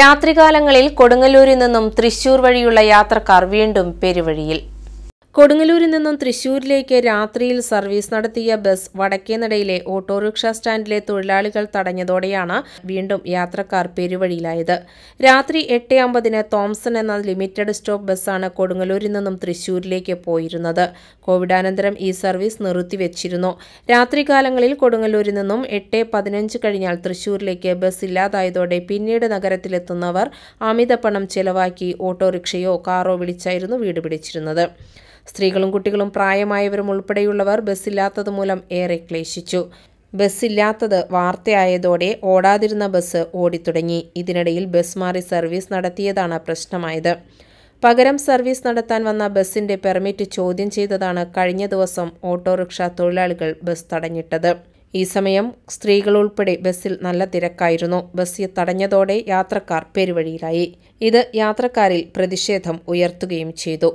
രാത്രികാലങ്ങളിൽ കൊടുങ്ങല്ലൂരിൽ നിന്നും തൃശൂർ വഴിയുള്ള യാത്രക്കാർ വീണ്ടും പെരുവഴിയിൽ കൊടുങ്ങല്ലൂരിൽ നിന്നും തൃശൂരിലേക്ക് രാത്രിയിൽ സർവീസ് നടത്തിയ ബസ് വടക്കേനടയിലെ ഓട്ടോറിക്ഷ സ്റ്റാൻഡിലെ തൊഴിലാളികൾ തടഞ്ഞതോടെയാണ് വീണ്ടും യാത്രക്കാർ പെരുവഴിയിലായത് രാത്രി എട്ട് അമ്പതിന് തോംസൺ എന്ന ലിമിറ്റഡ് സ്റ്റോപ്പ് ബസ്സാണ് കൊടുങ്ങല്ലൂരിൽ നിന്നും തൃശൂരിലേക്ക് പോയിരുന്നത് കോവിഡാനന്തരം ഈ സർവീസ് നിർത്തിവെച്ചിരുന്നു രാത്രികാലങ്ങളിൽ കൊടുങ്ങല്ലൂരിൽ നിന്നും എട്ട് പതിനഞ്ച് കഴിഞ്ഞാൽ തൃശൂരിലേക്ക് ബസ് ഇല്ലാതായതോടെ പിന്നീട് നഗരത്തിലെത്തുന്നവർ അമിത പണം ചെലവാക്കി ഓട്ടോറിക്ഷയോ കാറോ വിളിച്ചായിരുന്നു വീട് പിടിച്ചിരുന്നത് സ്ത്രീകളും കുട്ടികളും പ്രായമായവരും ഉൾപ്പെടെയുള്ളവർ ബസ്സില്ലാത്തത് മൂലം ഏറെ ക്ലേശിച്ചു ബസ്സില്ലാത്തത് വാർത്തയായതോടെ ഓടാതിരുന്ന ബസ് ഓടിത്തുടങ്ങി ഇതിനിടയിൽ ബസ് മാറി സർവീസ് നടത്തിയതാണ് പ്രശ്നമായത് പകരം സർവീസ് നടത്താൻ വന്ന ബസ്സിന്റെ പെർമിറ്റ് ചോദ്യം ചെയ്തതാണ് കഴിഞ്ഞ ദിവസം ഓട്ടോറിക്ഷ തൊഴിലാളികൾ ബസ് തടഞ്ഞിട്ടത് ഈ സമയം സ്ത്രീകൾ ഉൾപ്പെടെ ബസ്സിൽ നല്ല തിരക്കായിരുന്നു ബസ് തടഞ്ഞതോടെ യാത്രക്കാർ പെരുവഴിയിലായി ഇത് യാത്രക്കാരിൽ പ്രതിഷേധം ഉയർത്തുകയും ചെയ്തു